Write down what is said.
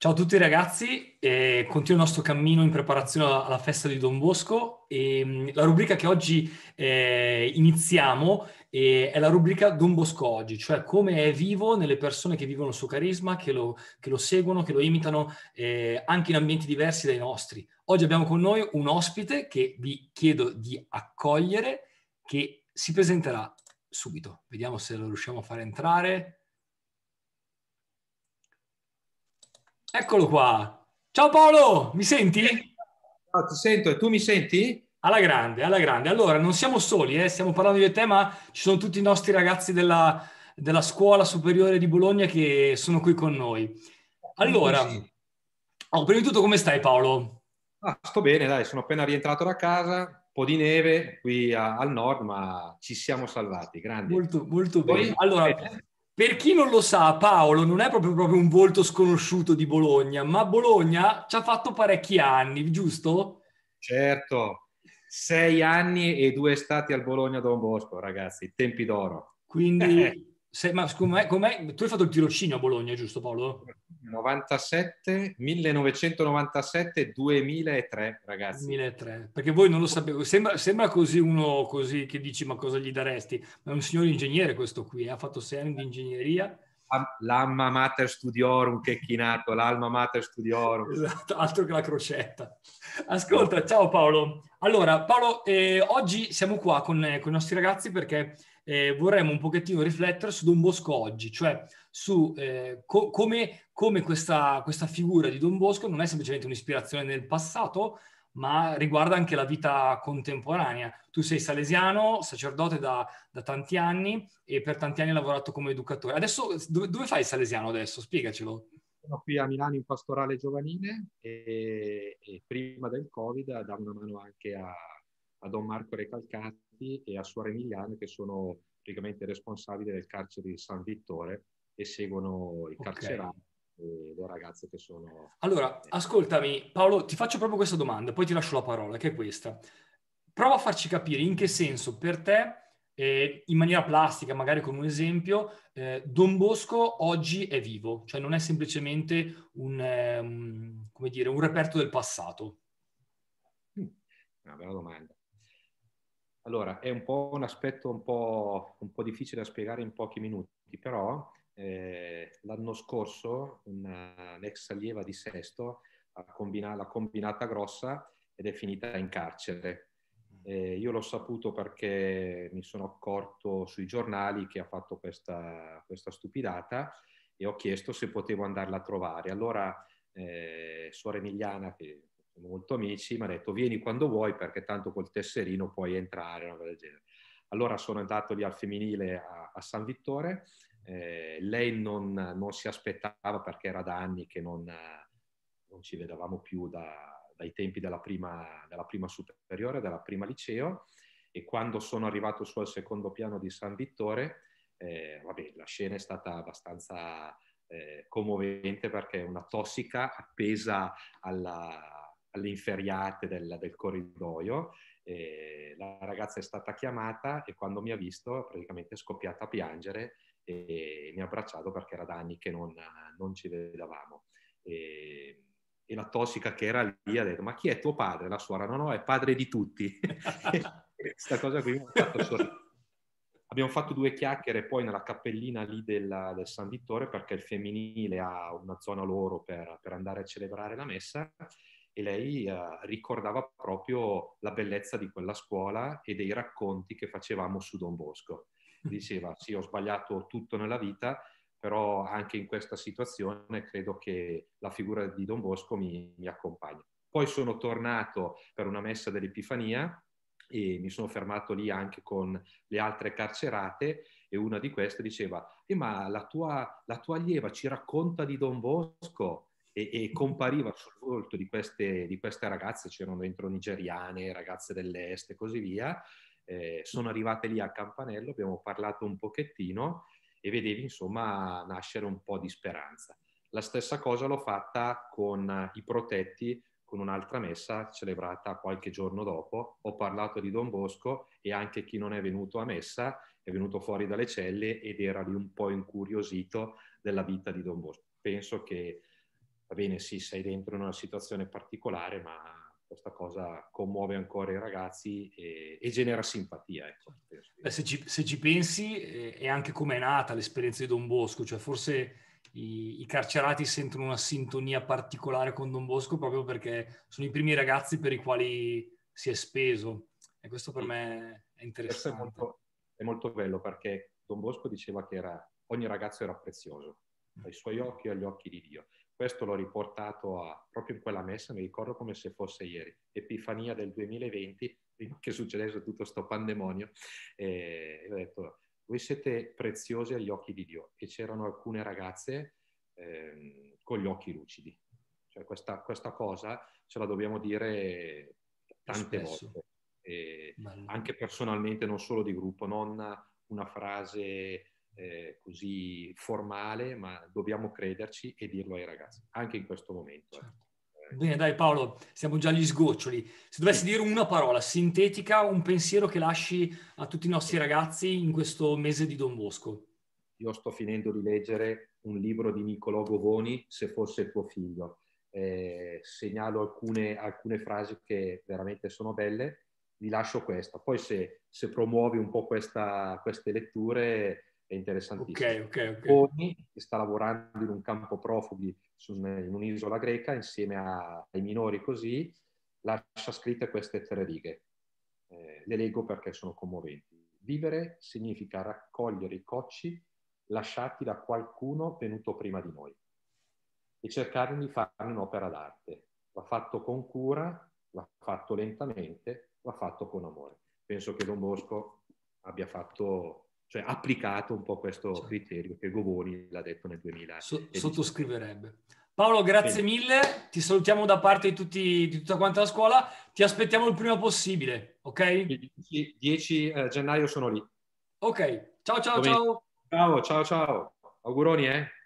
Ciao a tutti ragazzi, eh, continua il nostro cammino in preparazione alla festa di Don Bosco e ehm, la rubrica che oggi eh, iniziamo eh, è la rubrica Don Bosco oggi, cioè come è vivo nelle persone che vivono il suo carisma, che lo, che lo seguono, che lo imitano eh, anche in ambienti diversi dai nostri. Oggi abbiamo con noi un ospite che vi chiedo di accogliere, che si presenterà subito. Vediamo se lo riusciamo a far entrare. Eccolo qua. Ciao Paolo, mi senti? No, ah, ti sento e tu mi senti? Alla grande, alla grande. Allora, non siamo soli, eh? stiamo parlando di te, ma ci sono tutti i nostri ragazzi della, della scuola superiore di Bologna che sono qui con noi. Allora, oh, prima di tutto come stai Paolo? Ah, sto bene, dai, sono appena rientrato da casa, un po' di neve qui a, al nord, ma ci siamo salvati, grande. Molto, molto bene. Allora, eh. Per chi non lo sa, Paolo non è proprio, proprio un volto sconosciuto di Bologna, ma Bologna ci ha fatto parecchi anni, giusto? Certo, sei anni e due estati al Bologna Don Bosco, ragazzi, tempi d'oro. Quindi Se, ma com'è, eh, com'è, tu hai fatto il tirocinio a Bologna, giusto Paolo? 97, 1997, 2003, ragazzi. 2003, perché voi non lo sapete, sembra, sembra, così uno così che dici ma cosa gli daresti, ma è un signor ingegnere questo qui, eh, ha fatto sei anni di ingegneria. L'alma mater studiorum che chinato, l'alma mater studiorum. Esatto, altro che la crocetta. Ascolta, ciao Paolo. Allora Paolo, eh, oggi siamo qua con, eh, con i nostri ragazzi perché eh, vorremmo un pochettino riflettere su Don Bosco oggi, cioè su eh, co- come, come questa, questa, figura di Don Bosco non è semplicemente un'ispirazione nel passato, ma riguarda anche la vita contemporanea. Tu sei salesiano, sacerdote da, da tanti anni e per tanti anni hai lavorato come educatore. Adesso dove, dove fai il salesiano adesso? Spiegacelo sono qui a Milano in pastorale giovanile e, e, prima del Covid da una mano anche a a Don Marco Recalcati e a Suore Emiliano che sono praticamente responsabili del carcere di San Vittore e seguono i carcerati okay. e le ragazze che sono... Allora, ascoltami Paolo, ti faccio proprio questa domanda, poi ti lascio la parola, che è questa. Prova a farci capire in che senso per te, eh, in maniera plastica, magari con un esempio, eh, Don Bosco oggi è vivo, cioè non è semplicemente un, eh, un, dire, un reperto del passato. Una bella domanda. Allora, è un po' un aspetto un po', un po difficile da spiegare in pochi minuti, però eh, l'anno scorso una, un'ex allieva di Sesto ha combinato la combinata grossa ed è finita in carcere. Mm. Eh, io l'ho saputo perché mi sono accorto sui giornali che ha fatto questa, questa stupidata e ho chiesto se potevo andarla a trovare. Allora, eh, Suora Emiliana, che molto amici, mi ha detto vieni quando vuoi perché tanto col tesserino puoi entrare, una cosa del genere. Allora sono andato lì al femminile a, a San Vittore, eh, lei non, non, si aspettava perché era da anni che non, non ci vedevamo più da, dai tempi della prima, della prima superiore, della prima liceo e quando sono arrivato su al secondo piano di San Vittore, eh, vabbè, la scena è stata abbastanza eh, commovente perché una tossica appesa alla, alle inferriate del, del corridoio. E la ragazza è stata chiamata e quando mi ha visto praticamente è scoppiata a piangere e mi ha abbracciato perché era da anni che non, non ci vedevamo. E, e, la tossica che era lì ha detto ma chi è tuo padre? La suora no no è padre di tutti. Questa cosa qui mi ha fatto sorridere. Abbiamo fatto due chiacchiere poi nella cappellina lì della, del San Vittore perché il femminile ha una zona loro per, per andare a celebrare la messa e lei eh, ricordava proprio la bellezza di quella scuola e dei racconti che facevamo su Don Bosco. Diceva sì, ho sbagliato tutto nella vita, però anche in questa situazione credo che la figura di Don Bosco mi, mi accompagni. Poi sono tornato per una messa dell'Epifania e mi sono fermato lì anche con le altre carcerate e una di queste diceva, eh, ma la tua, la tua allieva ci racconta di Don Bosco, e, e mm. compariva sul volto di queste, di queste, ragazze, c'erano dentro nigeriane, ragazze dell'est e così via, eh, sono arrivate lì a campanello, abbiamo parlato un pochettino e vedevi insomma nascere un po' di speranza. La stessa cosa l'ho fatta con i protetti, con un'altra messa celebrata qualche giorno dopo. Ho parlato di Don Bosco e anche chi non è venuto a messa è venuto fuori dalle celle ed era lì un po' incuriosito della vita di Don Bosco. Penso che va bene, sì, sei dentro in una situazione particolare, ma questa cosa commuove ancora i ragazzi e, e genera simpatia. Ecco, Beh, se, ci, se, ci, pensi, eh, è anche come è nata l'esperienza di Don Bosco, cioè forse i, i, carcerati sentono una sintonia particolare con Don Bosco proprio perché sono i primi ragazzi per i quali si è speso e questo per me è interessante. Questo è molto, è molto bello perché Don Bosco diceva che era, ogni ragazzo era prezioso mm. ai suoi occhi e agli occhi di Dio. Questo l'ho riportato a, proprio in quella messa, mi ricordo come se fosse ieri, Epifania del 2020, prima che succedesse tutto questo pandemonio, e ho detto, voi siete preziosi agli occhi di Dio. E c'erano alcune ragazze eh, con gli occhi lucidi. Cioè questa, questa, cosa ce la dobbiamo dire tante Spesso. volte. E anche personalmente, non solo di gruppo, non una frase eh, così formale, ma dobbiamo crederci e dirlo ai ragazzi, anche in questo momento. Eh. Certo. Eh. Bene, dai Paolo, siamo già agli sgoccioli. Se dovessi dire una parola sintetica, un pensiero che lasci a tutti i nostri ragazzi in questo mese di Don Bosco. Io sto finendo di leggere un libro di Niccolò Govoni, Se fosse tuo figlio. Eh, segnalo alcune, alcune frasi che veramente sono belle vi lascio questa. Poi se, se promuovi un po' questa, queste letture è interessantissimo. Ok, ok, ok. Poni, che sta lavorando in un campo profughi su, in un'isola greca insieme a, ai minori così, lascia scritte queste tre righe. Eh, le leggo perché sono commoventi. Vivere significa raccogliere i cocci lasciati da qualcuno venuto prima di noi e cercare di fare un'opera d'arte. Va fatto con cura, va fatto lentamente, va fatto con amore. Penso che Don Bosco abbia fatto cioè applicato un po' questo certo. criterio che Govoni l'ha detto nel 2000. sottoscriverebbe. Paolo, grazie Bene. mille, ti salutiamo da parte di, tutti, di, tutta quanta la scuola, ti aspettiamo il prima possibile, ok? Il 10, 10 gennaio sono lì. Ok, ciao ciao Dove... ciao. Ciao ciao ciao, auguroni eh.